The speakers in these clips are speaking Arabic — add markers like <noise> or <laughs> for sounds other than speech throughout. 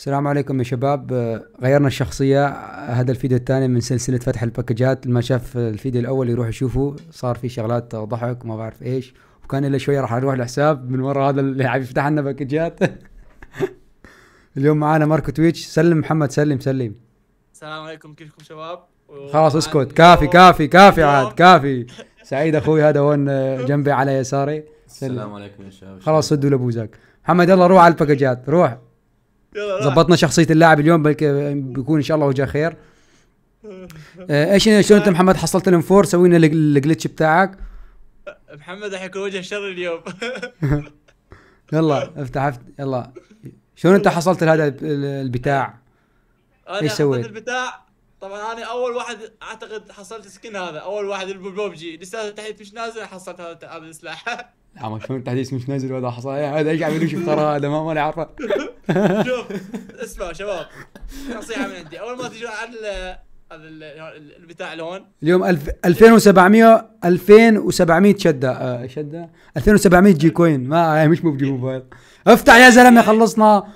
السلام عليكم يا شباب آه، غيرنا الشخصية هذا الفيديو الثاني من سلسلة فتح الباكجات اللي ما شاف الفيديو الأول يروح يشوفه صار في شغلات ضحك وما بعرف إيش وكان إلا شوية راح أروح الحساب من ورا هذا اللي عم يفتح لنا باكجات <laughs> اليوم معانا ماركو تويتش سلم محمد سلم سلم السلام عليكم كيفكم شباب خلاص اسكت كافي كافي كافي عاد كافي سعيد اخوي هذا هون آه، <laughs> جنبي على يساري السلام عليكم يا شباب خلاص سدوا لابوزك محمد يلا روح على الباكجات روح ظبطنا شخصيه اللاعب اليوم بيكون ان شاء الله وجه خير آه، ايش شلون انت محمد حصلت الانفور سوينا الجلتش بتاعك أه، محمد راح يكون وجه شر اليوم <laughs> يلا افتح افتح يلا شلون انت حصلت هذا البتاع؟ ايش سويت؟ البتاع طبعا انا اول واحد اعتقد حصلت سكن هذا اول واحد البوبجي لسه التحديث مش نازل حصلت هذا هذا السلاح <laughs> لا ما شلون التحديث مش نازل ولا حصل هذا ايش عم يشوف ترى هذا ما ماني عارفه <laughs> شوف <laughs> اسمعوا شباب نصيحه من عندي اول ما تجون على هذا البتاع لون اليوم 2700 2700 شده آه، شده 2700 جي كوين ما مش موجود موبايل إيه. افتح يا زلمه خلصنا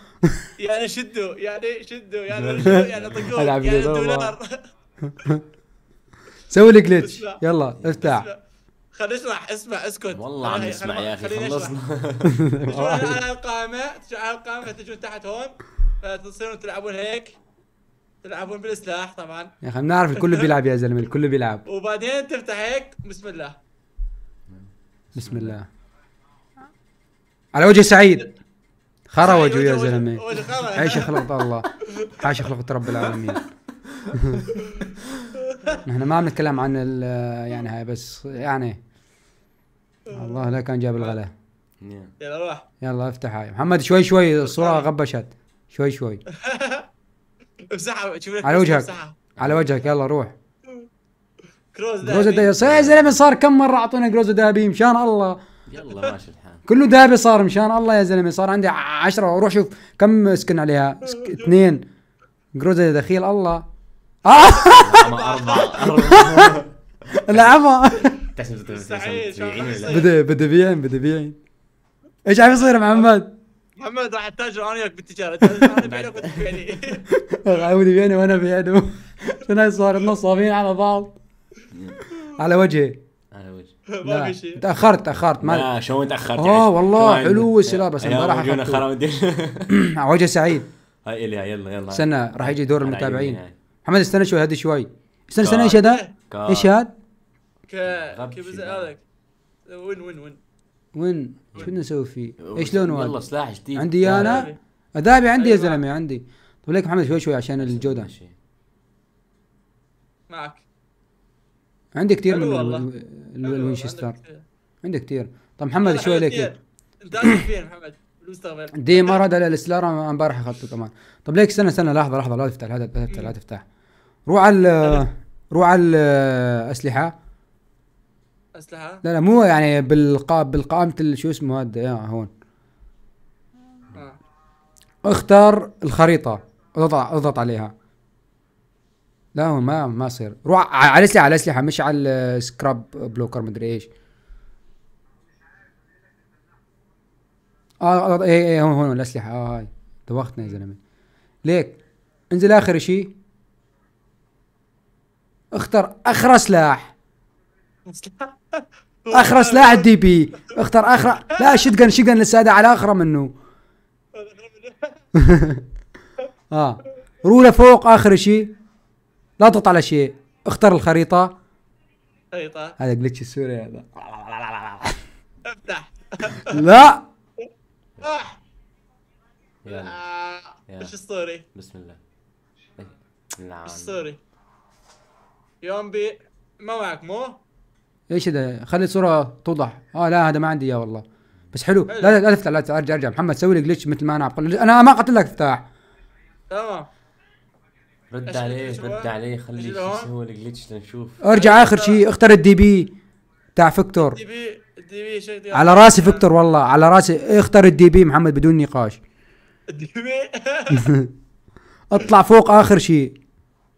يعني شدوا يعني شدوا يعني شدوا يعني طقوا يعني دولار <laughs> سوي لي جلتش يلا افتح خلينا نشرح اسمع اسكت والله عم نسمع يا اخي خلصنا تشوفون <laughs> <laughs> على القائمه تشوفون على القائمه تجون تحت هون فتصيرون تلعبون هيك تلعبون بالسلاح طبعا يا اخي بنعرف الكل بيلعب يا زلمه الكل بيلعب وبعدين تفتح هيك بسم الله بسم الله على وجه سعيد خروجوا يا زلمه ايش خلقت الله حاشا خلقت رب العالمين <laughs> نحن ما عم نتكلم عن يعني هاي بس يعني الله لا كان جاب الغلا نعم. يلا روح يلا افتح هاي محمد شوي شوي الصوره غبشت شوي شوي <laughs> امسحها شوف على وجهك على وجهك يلا روح كروز ذهبي كروز ذهبي يا زلمه صار كم مره اعطونا كروز ذهبي مشان الله يلا ماشي كله دابي صار مشان الله يا زلمه صار عندي عشرة روح شوف كم سكن عليها سك... اثنين جروزة دخيل الله <laughs> اربعة العمى بدي بدي بيعين بدي بيعين ايش عم يصير محمد؟ محمد راح التاجر انا وياك بالتجاره انا بيعني وانت بيعني وانا بيعني عشان صار صابين على بعض <laughs> على وجهي على وجهي <laughs> ما في شيء تاخرت تاخرت ما شو تاخرت اه يعني؟ والله حلو السلاب بس ما راح <laughs> وجه سعيد <laughs> هاي يلا يلا يلا استنى راح يجي دور المتابعين يعني. محمد استنى شوي هدي شوي استنى استنى ايش هذا؟ ايش هذا؟ كيف هذاك وين وين وين وين شو بدنا نسوي فيه؟ ايش لونه هذا؟ سلاح جديد عندي انا ذابي عندي يا أيوة. زلمه عندي طيب ليك محمد شوي شوي عشان الجوده معك عندي كثير من الوينشستر عندي كثير طيب محمد شو عليك محمد بالمستقبل دي ما رد على السلارة امبارح اخذته كمان طيب ليك استنى استنى لحظه لحظه لا تفتح لا تفتح لا تفتح روح على روح على الاسلحه اسلحه لا لا مو يعني بالقا بالقائمه شو اسمه هذا يا هون آه. اختار الخريطه اضغط اضغط عليها لا هو ما ما صير روح على الاسلحه على الاسلحه مش على السكراب بلوكر مدري ايش اه اي آه، آه، اي إيه، هون هون الاسلحه اه هاي توختنا يا زلمه ليك انزل اخر شيء اختر اخر سلاح <laughs> اخر سلاح الدي بي اختر اخر لا شدقن جن لسه هذا على اخر منه <laughs> <laughs> اه روح لفوق اخر شيء لا تضغط على شيء اختر الخريطه خريطه هذا جلتش السوري هذا افتح لا افتح ايش السوري بسم الله نعم السوري بي ما معك مو ايش هذا خلي الصوره توضح اه لا هذا ما عندي اياه والله بس حلو لا لا لا تفتح لا ارجع ارجع محمد سوي لي جلتش مثل ما انا عبقل. انا ما قلت لك افتح تمام رد عليه رد عليه شو يسوي الجلتش لنشوف ارجع اخر شيء اختر الدي بي تاع فيكتور الدي بي الدي بي على راسي فيكتور والله على راسي اختر الدي بي محمد بدون نقاش الدي بي <laughs> اطلع فوق اخر شيء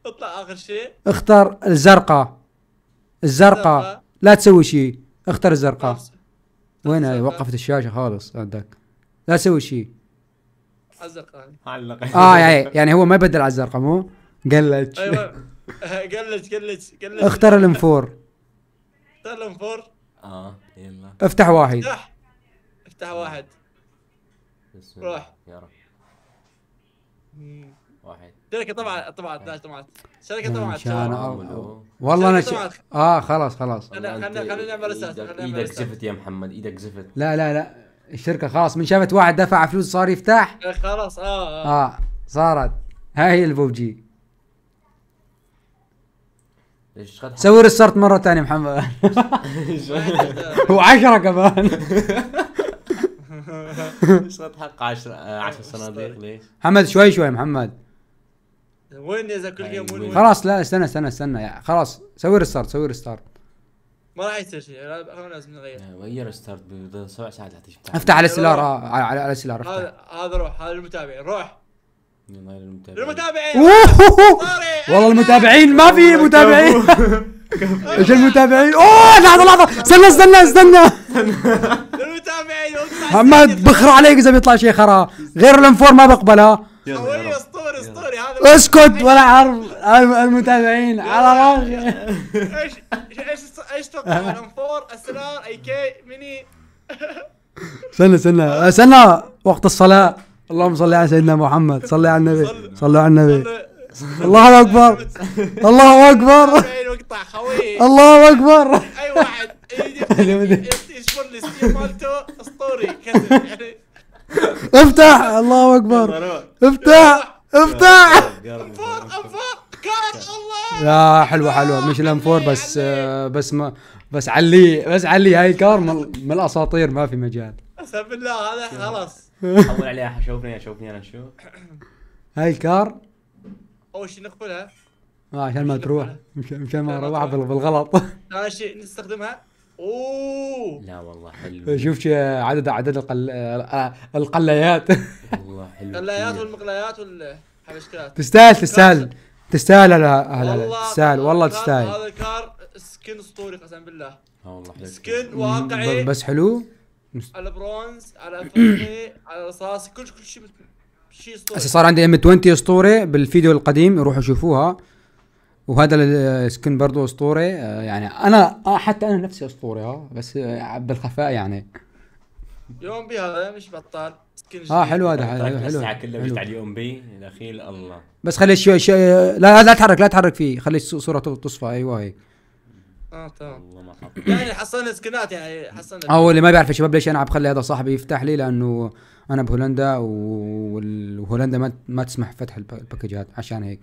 اطلع اخر شيء اختر الزرقاء الزرقاء لا تسوي شيء اختر الزرقاء وين هي وقفت الشاشه خالص عندك لا تسوي شيء الزرقاء اه يعني, يعني هو ما بدل على الزرقاء مو قلج قلتش قلج قلج قلج اختار الانفور اختر الانفور اه يلا افتح واحد افتح افتح واحد روح يا رب واحد شركه طبعا طبعا شركه طبعا شركه طبعا والله انا ش... اه خلاص خلاص خلينا خلينا نعمل ايدك زفت يا محمد ايدك زفت لا لا لا الشركه خلاص من شافت واحد دفع فلوس صار يفتح خلاص اه اه, آه صارت هاي هي البوبجي سوي ريستارت مره ثانيه محمد <laughs> وعشرة كمان ايش حق 10 10 صناديق ليش؟ محمد شوي شوي محمد وين اذا كل يوم وين خلاص لا استنى استنى استنى خلاص سوي ريستارت سوي ريستارت ما راح يصير شيء لازم نغير غير ريستارت بدون سبع ساعات افتح على السلار على السلار هذا هذا روح هذا المتابع روح المتابعين والله المتابعين ما في متابعين <laughs> ايش المتابعين اوه لحظه لحظه استنى استنى استنى المتابعين محمد بخر عليك اذا بيطلع شيء خرا غير الانفور ما بقبلها اسكت ولا عارف المتابعين على راسي ايش ايش ايش توقع <laughs> الانفور اسرار اي كي ميني استنى استنى استنى وقت الصلاه اللهم صل على سيدنا محمد صل على النبي صل على النبي الله اكبر الله اكبر <laughs> الله اكبر اي واحد <laughs> يشبر لي مالته اسطوري يعني. افتح الله اكبر افتح افتح يا حلوه حلوه مش الانفور بس بس ما بس علي بس علي هاي كار من الاساطير ما في مجال اقسم الله هذا خلاص حول عليها شوفني شوفني انا شو هاي الكار اول شيء نقفلها اه عشان ما تروح مشان ما اروح بالغلط <laughs> ثاني شيء نستخدمها اوه لا والله حلو شوف عدد عدد القل... آه، القليات <laughs> والله حلو القليات والمقليات والحبشكلات تستاهل تستاهل تستاهل على لا تستاهل والله تستاهل هذا الكار سكن اسطوري قسم بالله آه، والله حلو سكن واقعي بس حلو على برونز على على رصاص كل كل شيء شيء اسطوري هسه صار عندي ام 20 اسطوري بالفيديو القديم روحوا شوفوها وهذا السكن برضو اسطوري آه، يعني انا آه، حتى انا نفسي اسطوري ها آه، بس بالخفاء يعني يوم بي هذا مش بطال اه حلو هذا حلو طيب، حلو الساعه كلها مشت على اليوم بي دخيل الله بس خلي شوي شوي لا لا تحرك لا تحرك فيه خلي الصوره تصفى ايوه هي أيوة. اه تمام يعني حصلنا سكنات يعني حصلنا او اللي ما بيعرف يا شباب ليش انا عم بخلي هذا صاحبي يفتح لي لانه انا بهولندا وهولندا ما ما تسمح فتح الباكجات عشان هيك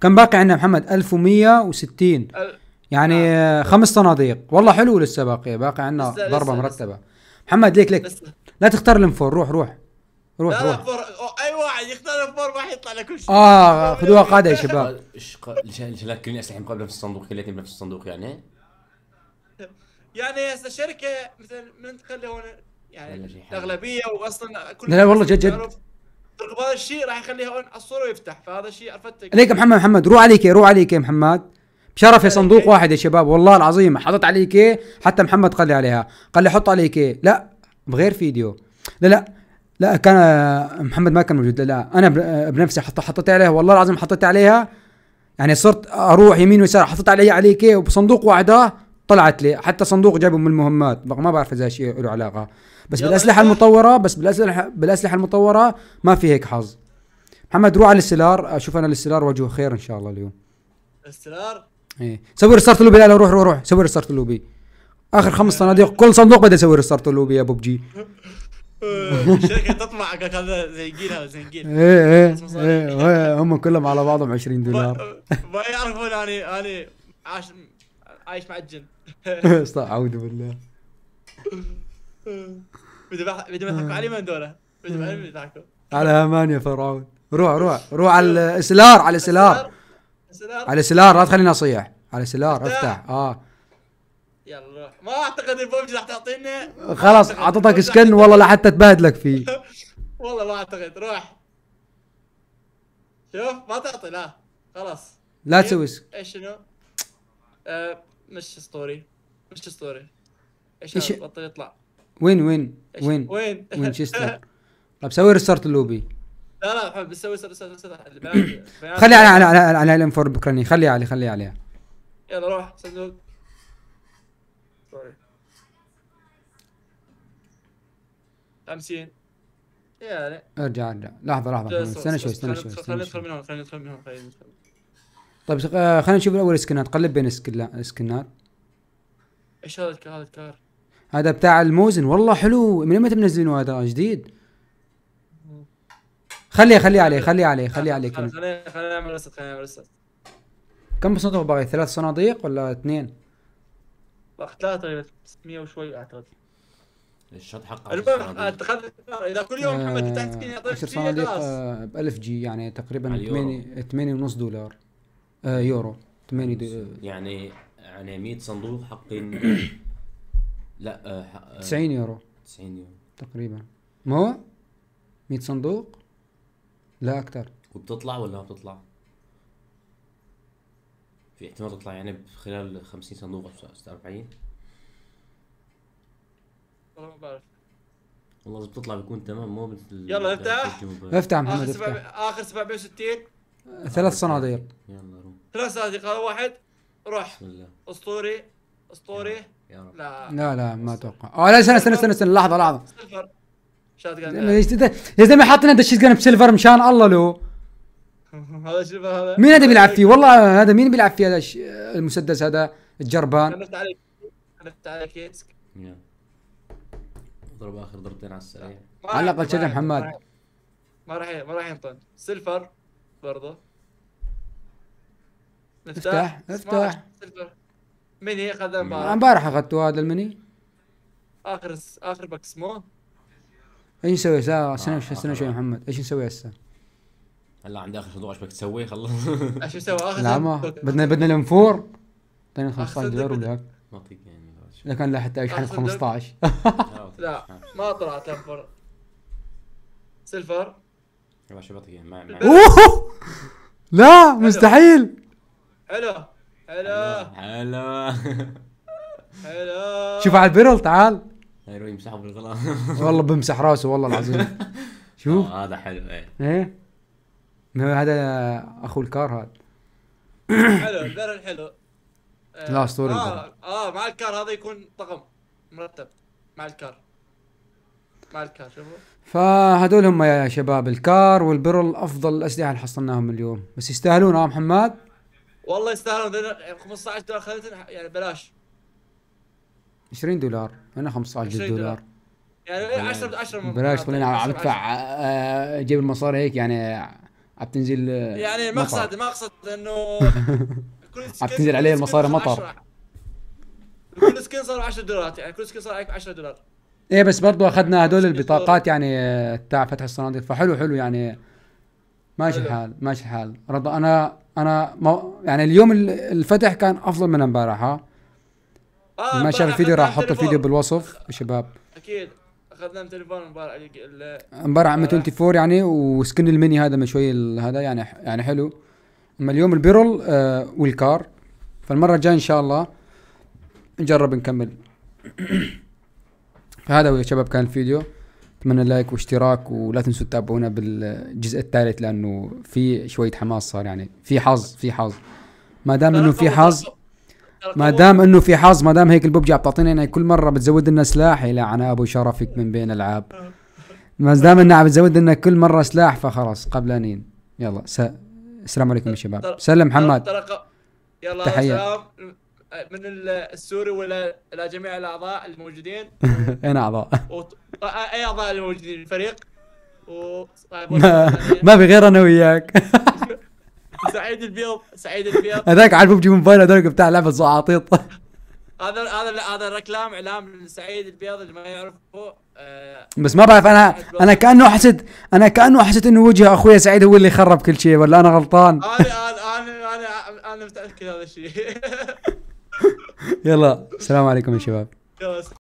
كم باقي عندنا محمد 1160 يعني آه. خمس صناديق والله حلو لسه باقي باقي عندنا ضربه مرتبه محمد ليك ليك لا تختار الانفور روح روح روح لا روح لا اي واحد يختار الانفور ما حيطلع لك كل شيء اه خذوها قاعده يا شباب ايش ليش الناس الحين مقابله في الصندوق كلياتهم بنفس الصندوق يعني يعني هسه شركه مثل من تخلي هون يعني الاغلبيه واصلا كل لا والله جد جد تركب طيب، هذا الشيء راح يخليها الصوره يفتح فهذا الشيء عرفتك عليك محمد محمد روح عليك روح عليك يا محمد بشرف يا صندوق واحد يا شباب والله العظيم حطيت عليك حتى محمد قال لي عليها قال لي حط عليك لا بغير فيديو لا لا لا كان محمد ما كان موجود لا, لا انا بنفسي حطيت عليها والله العظيم حطيت عليها يعني صرت اروح يمين ويسار حطيت عليها عليك وبصندوق واحده طلعت لي حتى صندوق جابه من المهمات ما بعرف اذا شيء له علاقه بس بالاسلحه المطوره بس بالاسلحه بالاسلحه المطوره ما في هيك حظ محمد روح على السلار اشوف انا السلار وجهه خير ان شاء الله اليوم السلار ايه سوي ريستارت لوبي لا لا روح روح روح سوي ريستارت لوبي اخر خمس <laughs> صناديق كل صندوق بدي يسوي ريستارت لوبي يا ببجي <laughs> شركه تطمع هذا جيل هذا زنجيل إيه، إيه،, <laughs> ايه ايه هم كلهم على بعضهم 20 دولار ما يعرفون اني اني عايش مع الجن <laughs> اعوذ بالله بدي يضحكوا آه. علي من دوله بدهم يضحكوا على امان يا فرعون روح روح روح على الاسلار على الاسلار على الاسلار لا تخليني اصيح على الاسلار افتح اه يلا روح ما اعتقد الببجي راح تعطينا خلاص اعطيتك سكن والله لحتى تبهدلك فيه <laughs> والله ما اعتقد روح شوف ما تعطي لا خلاص لا تسوي ايش شنو؟ آه، مش ستوري مش ستوري ايش إش... بطل يطلع وين وين وين وين وينشستر <laughs> طيب سوي ريستارت اللوبي لا لا بسوي ريستارت خلي على على على على الام 4 بكرني خلي عليه خلي عليها يلا روح صندوق سوري 50 ارجع ارجع لحظه لحظه استنى شوي استنى شوي خلينا ندخل من هون خلينا ندخل من هون خلينا ندخل طيب آه، خلينا نشوف الاول سكنات قلب بين السكنات ايش هذا هذا الكار؟ هذا بتاع الموزن والله حلو من متى منزلينه هذا جديد؟ خليه خليه عليه خليه عليه خليه عليه خليه خليه خلينا نعمل خليه خلينا نعمل كم صندوق باقي؟ ثلاث صناديق ولا اثنين؟ ثلاثة تقريبا 600 وشوي اعتقد الشط حقه اذا كل يوم محمد تحت سكين يعطيك 10 آه، صناديق آه، ب 1000 جي يعني تقريبا 8 8 ونص دولار آه يورو 8 يعني يعني 100 صندوق حقين <coughs> لا حق آه 90 آه، يورو 90 يورو تقريبا ما هو 100 صندوق لا اكثر وبتطلع ولا ما بتطلع؟ في احتمال تطلع يعني خلال 50 صندوق او 40 والله ما بعرف والله اذا بتطلع بيكون تمام مو مثل يلا افتح افتح محمد اخر 760 ثلاث صناديق يلا روح ثلاث دقائق واحد روح بسم الله اسطوري اسطوري يا رب لا لا ما اتوقع اه لا استنى استنى استنى لحظه لحظه سيلفر شات يا زلمه حاطين هذا الشيت جان بسيلفر مشان الله له <laughs> هذا شوف هذا مين هذا بيلعب فيه والله هذا مين بيلعب فيه هذا المسدس هذا الجربان خلفت عليك خلفت عليك يسك اضرب اخر ضربتين على السريع على الاقل شد محمد ما راح ما راح ينطن سيلفر برضه افتح مفتاح مني اخذ امبارح اخذته هذا المني اخر اخر بكس مو ايش نسوي هسه آه شنو شوي محمد ايش نسوي هسه؟ هلا عندي اخر موضوع ايش بدك تسوي خلص ايش <laughs> نسوي اخر لا ما بدنا بدنا الانفور 15 طيب، دولار ولا هيك يعني اذا كان لا حتى شحن 15 <laughs> لا ما طلعت انفور سيلفر يا شباب ما يعني، لا مستحيل هلا هلا هلا هلا شوف على البيرل تعال هيروح يمسحه بالغلاف والله بمسح راسه والله العظيم <laughs> شوف آه، هذا حلو ايه ايه هذا اخو الكار هذا <coughs> حلو البيرل حلو لا اسطوري اه مع الكار هذا يكون طقم مرتب مع الكار مع الكار شوفوا فهذول هم يا شباب الكار والبرل افضل الاسلحه اللي حصلناهم اليوم بس يستاهلون اه محمد والله يستاهلون 15 دولار خذيتهم يعني بلاش 20 دولار انا 15 دولار. دولار يعني 10 10 بلاش خلينا عم ادفع آه، جيب المصاري هيك يعني عم تنزل آه، يعني ما المقصد انه <laughs> عم تنزل عليه المصاري مطر كل سكين صار 10 دولارات يعني كل سكين صار عليك 10 دولار ايه بس برضو اخذنا يعني هدول البطاقات يعني آه، تاع فتح الصناديق فحلو حلو يعني ماشي الحال ماشي الحال رضا انا انا ما يعني اليوم الفتح كان افضل من امبارح ها آه ما شاف الفيديو راح احط الفيديو بالوصف شباب اكيد اخذنا تليفون امبارح امبارح آه. 24 يعني وسكن الميني هذا من شوي هذا يعني يعني حلو اما اليوم البيرول آه والكار فالمره الجايه ان شاء الله نجرب نكمل <coughs> فهذا يا شباب كان الفيديو اتمنى لايك واشتراك ولا تنسوا تتابعونا بالجزء الثالث لانه في شويه حماس صار يعني في حظ في حظ ما دام انه في حظ ما دام انه في حظ ما دام هيك الببجي عم تعطينا يعني كل مره بتزود لنا سلاح يا لعن ابو شرفك من بين العاب ما دام انها عم بتزود لنا كل مره سلاح فخلاص قبلانين يلا س... السلام عليكم يا شباب سلم محمد يلا تحيه آه، من السوري ولا الى جميع الاعضاء الموجودين <laughs> اين اعضاء؟ آه، آه، اي اعضاء الموجودين الفريق و طيب، ما في غير انا وياك <laughs> سعيد البيض سعيد البيض هذاك عارف بجيب موبايل هذول بتاع لعبه زعاطيط <laughs> هذا هذا هذا الركلام اعلام لسعيد البيض اللي ما يعرفه بس ما بعرف انا انا كانه حسيت انا كانه حسيت انه وجه اخوي سعيد هو اللي خرب كل شيء ولا انا غلطان انا انا انا انا متاكد هذا الشيء يلا السلام عليكم يا شباب